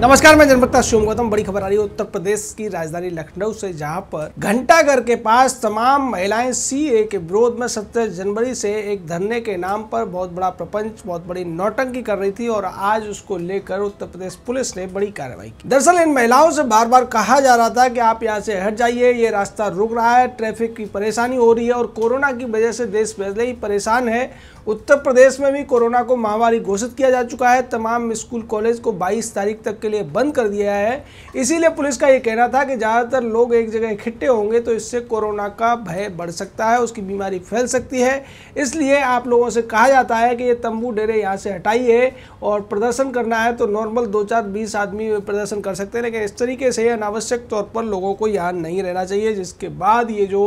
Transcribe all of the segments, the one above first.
नमस्कार मैं जनप्रता शुभ गौतम बड़ी खबर आ रही है उत्तर प्रदेश की राजधानी लखनऊ से जहां पर घंटाघर के पास तमाम महिलाएं सीए के विरोध में सत्रह जनवरी से एक धरने के नाम पर बहुत बड़ा प्रपंच बहुत बड़ी नौटंकी कर रही थी और आज उसको लेकर उत्तर प्रदेश पुलिस ने बड़ी कार्रवाई की दरअसल इन महिलाओं से बार बार कहा जा रहा था की आप यहाँ से हट जाइए ये रास्ता रुक रहा है ट्रैफिक की परेशानी हो रही है और कोरोना की वजह से देश पहले ही परेशान है उत्तर प्रदेश में भी कोरोना को महामारी घोषित किया जा चुका है तमाम स्कूल कॉलेज को बाईस तारीख तक के के लिए बंद कर दिया है इसीलिए पुलिस का ये कहना था कि ज़्यादातर लोग एक जगह इकट्ठे होंगे तो इससे कोरोना का भय बढ़ सकता है उसकी बीमारी फैल सकती है इसलिए आप लोगों से कहा जाता है कि ये तंबू डेरे यहाँ से हटाइए और प्रदर्शन करना है तो नॉर्मल दो चार बीस आदमी प्रदर्शन कर सकते हैं लेकिन इस तरीके से अनावश्यक तौर पर लोगों को यहाँ नहीं रहना चाहिए जिसके बाद ये जो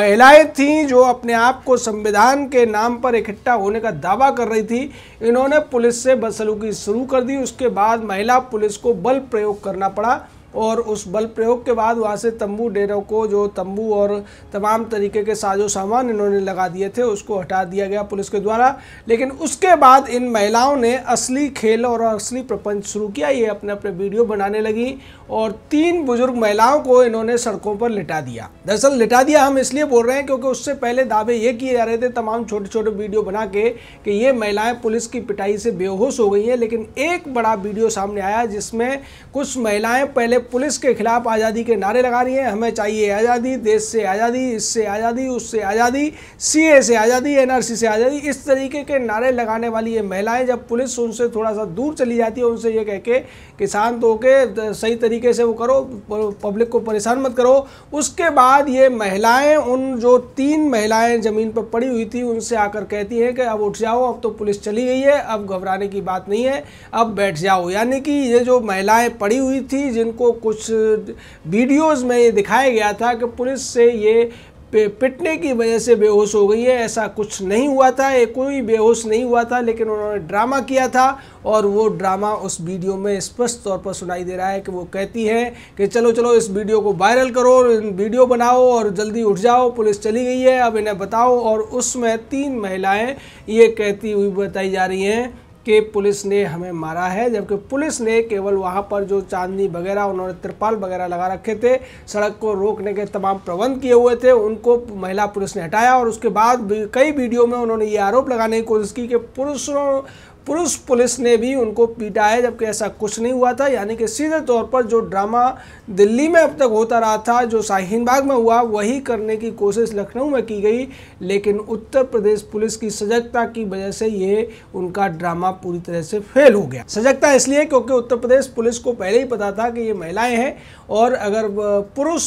महिलाएं थीं जो अपने आप को संविधान के नाम पर इकट्ठा होने का दावा कर रही थी इन्होंने पुलिस से बदसलूकी शुरू कर दी उसके बाद महिला पुलिस इसको बल प्रयोग करना पड़ा और उस बल प्रयोग के बाद वहाँ से तंबू डेरों को जो तंबू और तमाम तरीके के साजो सामान इन्होंने लगा दिए थे उसको हटा दिया गया पुलिस के द्वारा लेकिन उसके बाद इन महिलाओं ने असली खेल और असली प्रपंच शुरू किया ये अपने अपने वीडियो बनाने लगी और तीन बुजुर्ग महिलाओं को इन्होंने सड़कों पर लिटा दिया दरअसल लिटा दिया हम इसलिए बोल रहे हैं क्योंकि उससे पहले दावे ये किए जा रहे थे तमाम छोटे छोटे वीडियो बना के कि ये महिलाएं पुलिस की पिटाई से बेहोश हो गई हैं लेकिन एक बड़ा वीडियो सामने आया जिसमें कुछ महिलाएं पहले पुलिस के खिलाफ आज़ादी के नारे लगा रही हैं हमें चाहिए आज़ादी देश से आज़ादी इससे आज़ादी उससे आज़ादी सीए से आज़ादी एनआरसी से आज़ादी इस तरीके के नारे लगाने वाली ये महिलाएं जब पुलिस उनसे थोड़ा सा दूर चली जाती है उनसे ये कह के कि शांत तो होके तो सही तरीके से वो करो पब्लिक को परेशान मत करो उसके बाद ये महिलाएं उन जो तीन महिलाएं ज़मीन पर पड़ी हुई थी उनसे आकर कहती हैं कि अब उठ जाओ अब तो पुलिस चली गई है अब घबराने की बात नहीं है अब बैठ जाओ यानी कि ये जो महिलाएं पड़ी हुई थी जिनको कुछ वीडियोस में ये दिखाया गया था कि पुलिस से ये पिटने की वजह से बेहोश हो गई है ऐसा कुछ नहीं हुआ था ये कोई बेहोश नहीं हुआ था लेकिन उन्होंने ड्रामा किया था और वो ड्रामा उस वीडियो में स्पष्ट तौर पर सुनाई दे रहा है कि वो कहती है कि चलो चलो इस वीडियो को वायरल करो वीडियो बनाओ और जल्दी उठ जाओ पुलिस चली गई है अब इन्हें बताओ और उसमें तीन महिलाएं ये कहती हुई बताई जा रही हैं कि पुलिस ने हमें मारा है जबकि पुलिस ने केवल वहाँ पर जो चांदनी वगैरह उन्होंने तिरपाल वगैरह लगा रखे थे सड़क को रोकने के तमाम प्रबंध किए हुए थे उनको महिला पुलिस ने हटाया और उसके बाद कई वीडियो में उन्होंने ये आरोप लगाने की कोशिश की कि पुरुषों पुरुष पुलिस ने भी उनको पीटा है जबकि ऐसा कुछ नहीं हुआ था यानी कि सीधे तौर पर जो ड्रामा दिल्ली में अब तक होता रहा था जो शाहीन बाग में हुआ वही करने की कोशिश लखनऊ में की गई लेकिन उत्तर प्रदेश पुलिस की सजगता की वजह से ये उनका ड्रामा पूरी तरह से फेल हो गया सजगता इसलिए क्योंकि उत्तर प्रदेश पुलिस को पहले ही पता था कि ये महिलाएँ हैं और अगर पुरुष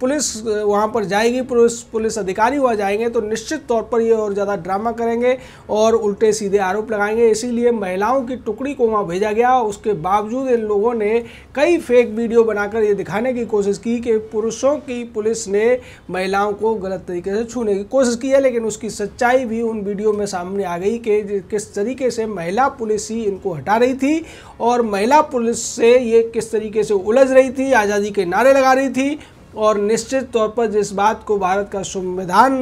पुलिस वहाँ पर जाएगी पुरुष पुलिस अधिकारी वहाँ जाएंगे तो निश्चित तौर पर ये और ज़्यादा ड्रामा करेंगे और उल्टे सीधे आरोप लगाएंगे जाएंगे इसीलिए महिलाओं की टुकड़ी को वहाँ भेजा गया उसके बावजूद इन लोगों ने कई फेक वीडियो बनाकर ये दिखाने की कोशिश की कि पुरुषों की पुलिस ने महिलाओं को गलत तरीके से छूने की कोशिश की है लेकिन उसकी सच्चाई भी उन वीडियो में सामने आ गई कि किस तरीके से महिला पुलिस ही इनको हटा रही थी और महिला पुलिस से ये किस तरीके से उलझ रही थी आज़ादी के नारे लगा रही थी और निश्चित तौर पर जिस बात को भारत का संविधान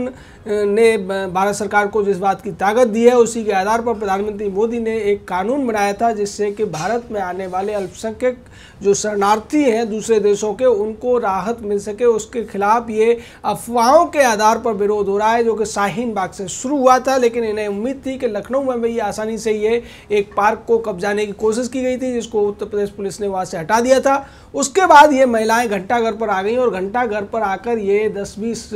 ने भारत सरकार को जिस बात की ताकत दी है उसी के आधार पर प्रधानमंत्री मोदी ने एक कानून बनाया था जिससे कि भारत में आने वाले अल्पसंख्यक जो शरणार्थी हैं दूसरे देशों के उनको राहत मिल सके उसके खिलाफ ये अफवाहों के आधार पर विरोध हो रहा है जो कि शाहीन बाग से शुरू हुआ था लेकिन इन्हें उम्मीद थी कि लखनऊ में भी आसानी से ये एक पार्क को कब्जाने की कोशिश की गई थी जिसको उत्तर प्रदेश पुलिस ने वहाँ से हटा दिया था उसके बाद ये महिलाएँ घंटाघर पर आ गई और घंटा घर पर आकर ये दस बीस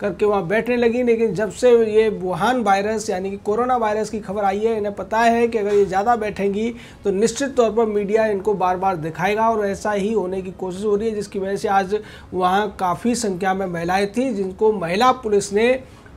करके वहाँ बैठने लगी लेकिन जब से ये वुहान वायरस यानी कि कोरोना वायरस की खबर आई है इन्हें पता है कि अगर ये ज़्यादा बैठेंगी तो निश्चित तौर पर मीडिया इनको बार बार दिखाएगा और ऐसा ही होने की कोशिश हो रही है जिसकी वजह से आज वहाँ काफ़ी संख्या में महिलाएँ थीं जिनको महिला पुलिस ने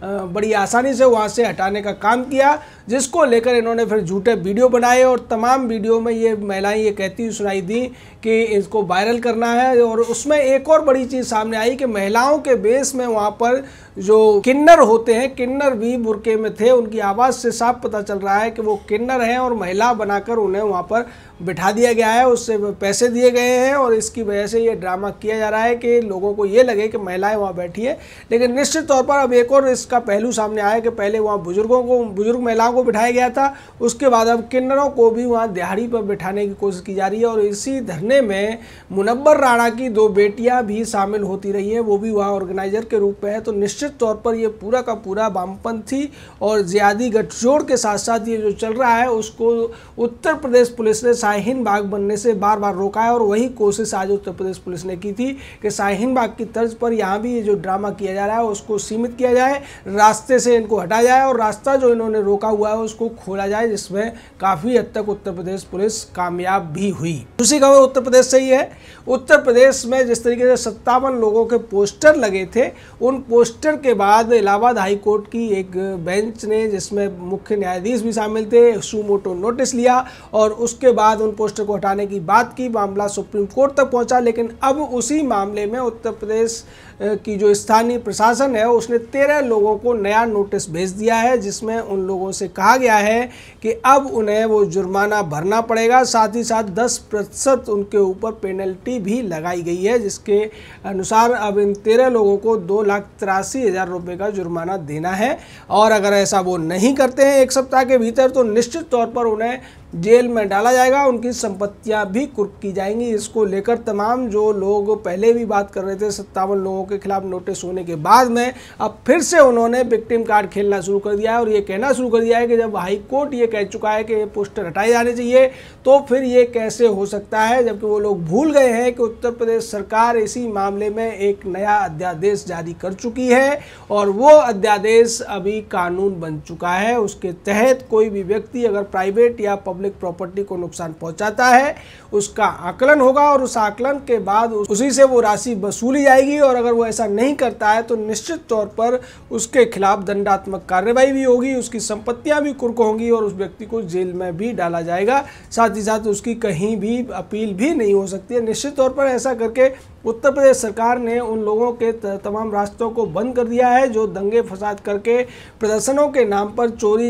बड़ी आसानी से वहाँ से हटाने का काम किया जिसको लेकर इन्होंने फिर झूठे वीडियो बनाए और तमाम वीडियो में ये महिलाएं ये कहती हुई सुनाई दी कि इसको वायरल करना है और उसमें एक और बड़ी चीज़ सामने आई कि महिलाओं के बेस में वहाँ पर जो किन्नर होते हैं किन्नर भी बुरके में थे उनकी आवाज़ से साफ पता चल रहा है कि वो किन्नर हैं और महिला बनाकर उन्हें वहाँ पर बिठा दिया गया है उससे पैसे दिए गए हैं और इसकी वजह से ये ड्रामा किया जा रहा है कि लोगों को ये लगे कि महिलाएँ वहाँ बैठी है लेकिन निश्चित तौर पर अब एक और इस इसका पहलू सामने आया कि पहले वहाँ बुजुर्गों को बुजुर्ग महिलाओं को बिठाया गया था उसके बाद अब किन्नरों को भी वहाँ दिहाड़ी पर बिठाने की कोशिश की जा रही है और इसी धरने में मुनब्बर राणा की दो बेटियाँ भी शामिल होती रही हैं वो भी वहाँ ऑर्गेनाइजर के रूप में है तो निश्चित तौर पर ये पूरा का पूरा वामपंथी और ज्यादी गठजोड़ के साथ साथ ये जो चल रहा है उसको उत्तर प्रदेश पुलिस ने शाहीन बाग बनने से बार बार रोका है और वही कोशिश आज उत्तर प्रदेश पुलिस ने की थी कि शाहीन बाग की तर्ज पर यहाँ भी ये जो ड्रामा किया जा रहा है उसको सीमित किया जाए रास्ते से इनको हटा जाए और रास्ता जो इन्होंने रोका हुआ है उसको खोला जाए जिसमें काफ़ी हद तक उत्तर प्रदेश पुलिस कामयाब भी हुई दूसरी खबर उत्तर प्रदेश से ही है उत्तर प्रदेश में जिस तरीके से सत्तावन लोगों के पोस्टर लगे थे उन पोस्टर के बाद इलाहाबाद हाईकोर्ट की एक बेंच ने जिसमें मुख्य न्यायाधीश भी शामिल थे सुमोटो नोटिस लिया और उसके बाद उन पोस्टर को हटाने की बात की मामला सुप्रीम कोर्ट तक पहुंचा लेकिन अब उसी मामले में उत्तर प्रदेश की जो स्थानीय प्रशासन है उसने तेरह लोगों लोगों को नया नोटिस भेज दिया है जिसमें उन लोगों से कहा गया है कि अब उन्हें वो जुर्माना भरना पड़ेगा साथ ही साथ 10 प्रतिशत उनके ऊपर पेनल्टी भी लगाई गई है जिसके अनुसार अब इन तेरह लोगों को दो लाख तिरासी हज़ार रुपये का जुर्माना देना है और अगर ऐसा वो नहीं करते हैं एक सप्ताह के भीतर तो निश्चित तौर पर उन्हें जेल में डाला जाएगा उनकी संपत्तियां भी कुर्क की जाएंगी इसको लेकर तमाम जो लोग पहले भी बात कर रहे थे सत्तावन लोगों के खिलाफ नोटिस होने के बाद में अब फिर से उन्होंने उन्होंने विक्टिम कार्ड खेलना शुरू कर दिया है और ये कहना शुरू कर दिया है कि जब हाई कोर्ट ये कह चुका है कि ये पोस्टर हटाए जाने चाहिए तो फिर ये कैसे हो सकता है जबकि वो लोग भूल गए हैं कि उत्तर प्रदेश सरकार इसी मामले में एक नया अध्यादेश जारी कर चुकी है और वो अध्यादेश अभी कानून बन चुका है उसके तहत कोई भी व्यक्ति अगर प्राइवेट या पब्लिक प्रॉपर्टी को नुकसान पहुँचाता है उसका आकलन होगा और उस आकलन के बाद उसी से वो राशि वसूली जाएगी और अगर वो ऐसा नहीं करता है तो निश्चित तौर पर उसके खिलाफ दंडात्मक कार्रवाई भी होगी उसकी संपत्तियां भी कुर्क होंगी और उस व्यक्ति को जेल में भी डाला जाएगा साथ ही साथ उसकी कहीं भी अपील भी नहीं हो सकती है निश्चित तौर पर ऐसा करके उत्तर प्रदेश सरकार ने उन लोगों के तमाम रास्तों को बंद कर दिया है जो दंगे फसाद करके प्रदर्शनों के नाम पर चोरी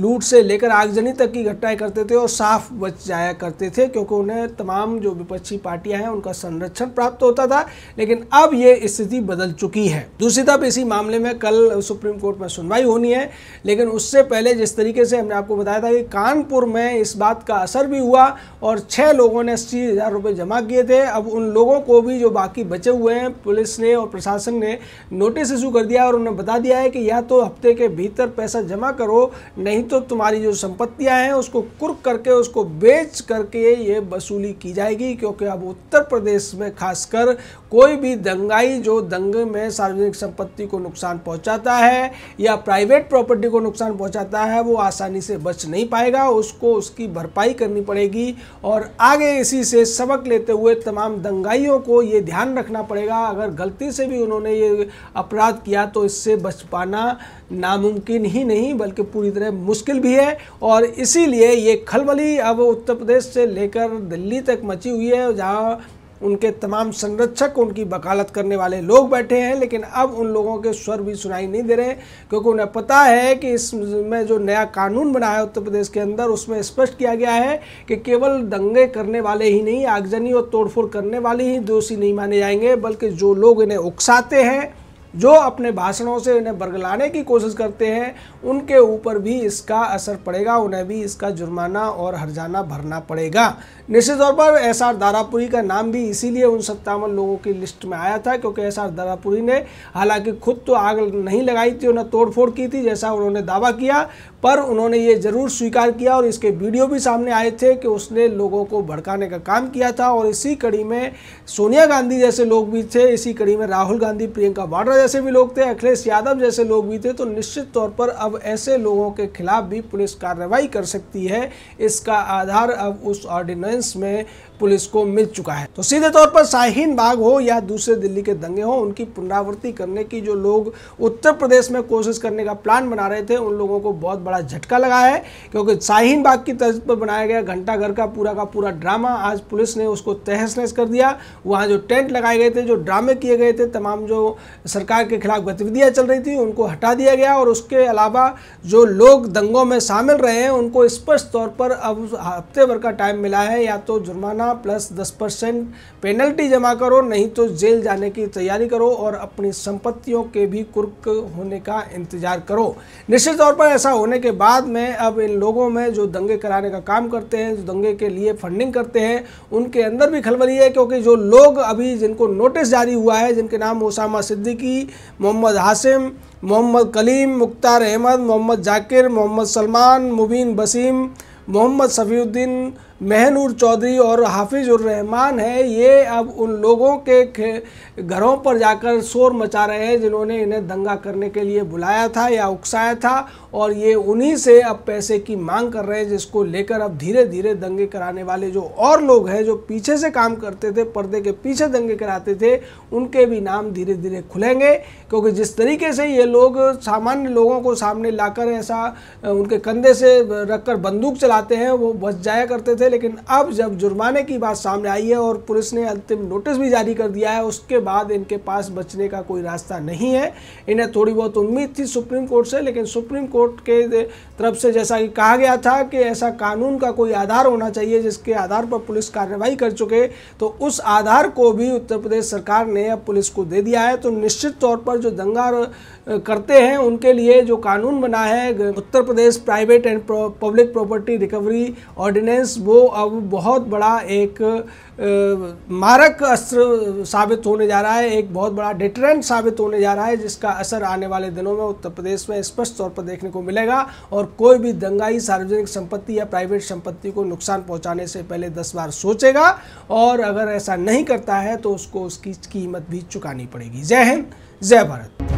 लूट से लेकर आगजनी तक की घटनाएं करते थे और साफ बच जाया करते थे क्योंकि उन्हें तमाम जो विपक्षी पार्टियां हैं उनका संरक्षण प्राप्त होता था लेकिन अब ये स्थिति बदल चुकी है दूसरी तरफ इसी मामले में कल सुप्रीम कोर्ट में सुनवाई होनी है लेकिन उससे पहले जिस तरीके से हमने आपको बताया था कि कानपुर में इस बात का असर भी हुआ और छः लोगों ने अस्सी हज़ार रुपये जमा किए थे अब उन लोगों को भी जो बाकी बचे हुए हैं पुलिस ने और प्रशासन ने नोटिस इशू कर दिया और उन्हें बता दिया है कि या तो हफ्ते के भीतर पैसा जमा करो नहीं तो तुम्हारी जो संपत्तियां हैं उसको कुर्क करके उसको बेच करके ये वसूली की जाएगी क्योंकि अब उत्तर प्रदेश में खासकर कोई भी दंगाई जो दंगे में सार्वजनिक संपत्ति को नुकसान पहुँचाता है या प्राइवेट प्रॉपर्टी को नुकसान पहुँचाता है वो आसानी से बच नहीं पाएगा उसको उसकी भरपाई करनी पड़ेगी और आगे इसी से सबक लेते हुए तमाम दंगाइयों को ये ध्यान रखना पड़ेगा अगर गलती से भी उन्होंने ये अपराध किया तो इससे बच पाना नामुमकिन ही नहीं बल्कि पूरी तरह मुश्किल भी है और इसीलिए ये खलबली अब उत्तर प्रदेश से लेकर दिल्ली तक मची हुई है जहाँ उनके तमाम संरक्षक उनकी वकालत करने वाले लोग बैठे हैं लेकिन अब उन लोगों के स्वर भी सुनाई नहीं दे रहे क्योंकि उन्हें पता है कि इसमें जो नया कानून बना है उत्तर प्रदेश के अंदर उसमें स्पष्ट किया गया है कि केवल दंगे करने वाले ही नहीं आगजनी और तोड़फोड़ करने वाले ही दोषी नहीं माने जाएंगे बल्कि जो लोग इन्हें उकसाते हैं जो अपने भाषणों से इन्हें बरगलाने की कोशिश करते हैं उनके ऊपर भी इसका असर पड़ेगा उन्हें भी इसका जुर्माना और हरजाना भरना पड़ेगा निश्चित तौर पर एस आर दारापुरी का नाम भी इसीलिए उन सत्तावन लोगों की लिस्ट में आया था क्योंकि एस आर दारापुरी ने हालांकि खुद तो आग नहीं लगाई थी और न तोड़फोड़ की थी जैसा उन्होंने दावा किया पर उन्होंने ये ज़रूर स्वीकार किया और इसके वीडियो भी सामने आए थे कि उसने लोगों को भड़काने का काम किया था और इसी कड़ी में सोनिया गांधी जैसे लोग भी थे इसी कड़ी में राहुल गांधी प्रियंका वाड्रा जैसे भी लोग थे अखिलेश यादव जैसे लोग भी थे तो निश्चित तौर पर अब ऐसे लोगों के खिलाफ भी पुलिस कार्रवाई कर सकती है इसका आधार अब उस ऑर्डिनेंस एक्सपीरियंस में पुलिस को मिल चुका है तो सीधे तौर पर शाहीन बाग हो या दूसरे दिल्ली के दंगे हो उनकी पुनरावृत्ति करने की जो लोग उत्तर प्रदेश में कोशिश करने का प्लान बना रहे थे उन लोगों को बहुत बड़ा झटका लगा है क्योंकि शाहीन बाग की तर्ज पर बनाया गया घंटाघर का पूरा का पूरा ड्रामा आज पुलिस ने उसको तहस नहस कर दिया वहाँ जो टेंट लगाए गए थे जो ड्रामे किए गए थे तमाम जो सरकार के खिलाफ गतिविधियाँ चल रही थी उनको हटा दिया गया और उसके अलावा जो लोग दंगों में शामिल रहे हैं उनको स्पष्ट तौर पर अब हफ्ते भर का टाइम मिला है या तो जुर्माना प्लस दस परसेंट पेनल्टी जमा करो नहीं तो जेल जाने की तैयारी करो और अपनी संपत्तियों के भी कुर्क होने का इंतजार करो निश्चित तौर पर ऐसा होने के बाद में अब इन लोगों में जो दंगे कराने का काम करते हैं जो दंगे के लिए फंडिंग करते हैं उनके अंदर भी खलबली है क्योंकि जो लोग अभी जिनको नोटिस जारी हुआ है जिनके नाम ओसामा सिद्दीकी मोहम्मद हासिम मोहम्मद कलीम मुख्तार अहमद मोहम्मद जाकिर मोहम्मद सलमान मुबीन बसीम मोहम्मद सफ़ीउद्दीन महनूर चौधरी और रहमान है ये अब उन लोगों के घरों पर जाकर शोर मचा रहे हैं जिन्होंने इन्हें दंगा करने के लिए बुलाया था या उकसाया था और ये उन्हीं से अब पैसे की मांग कर रहे हैं जिसको लेकर अब धीरे धीरे दंगे कराने वाले जो और लोग हैं जो पीछे से काम करते थे पर्दे के पीछे दंगे कराते थे उनके भी नाम धीरे धीरे खुलेंगे क्योंकि जिस तरीके से ये लोग सामान्य लोगों को सामने लाकर ऐसा उनके कंधे से रखकर बंदूक चलाते हैं वो बच जाया करते थे थे लेकिन अब जब जुर्माने की बात सामने आई है और पुलिस ने अंतिम नोटिस भी जारी कर दिया है उसके बाद इनके पास बचने का कोई रास्ता नहीं है इन्हें थोड़ी बहुत उम्मीद थी सुप्रीम कोर्ट से लेकिन सुप्रीम कोर्ट के तरफ से जैसा कि कहा गया था कि ऐसा कानून का कोई आधार होना चाहिए जिसके आधार पर पुलिस कार्रवाई कर चुके तो उस आधार को भी उत्तर प्रदेश सरकार ने अब पुलिस को दे दिया है तो निश्चित तौर पर जो दंगा करते हैं उनके लिए जो कानून बना है Uttar Pradesh private and public property recovery ordinance वो अब बहुत बड़ा एक मारक अस्त्र साबित होने जा रहा है एक बहुत बड़ा डिटरेंट साबित होने जा रहा है जिसका असर आने वाले दिनों में उत्तर प्रदेश में स्पष्ट तौर पर देखने को मिलेगा और कोई भी दंगाई सार्वजनिक संपत्ति या प्राइवेट संपत्ति को नुकसान पहुंचाने से पहले दस बार सोचेगा और अगर ऐसा नहीं करता है तो उसको उसकी कीमत भी चुकानी पड़ेगी जय हिंद जय भारत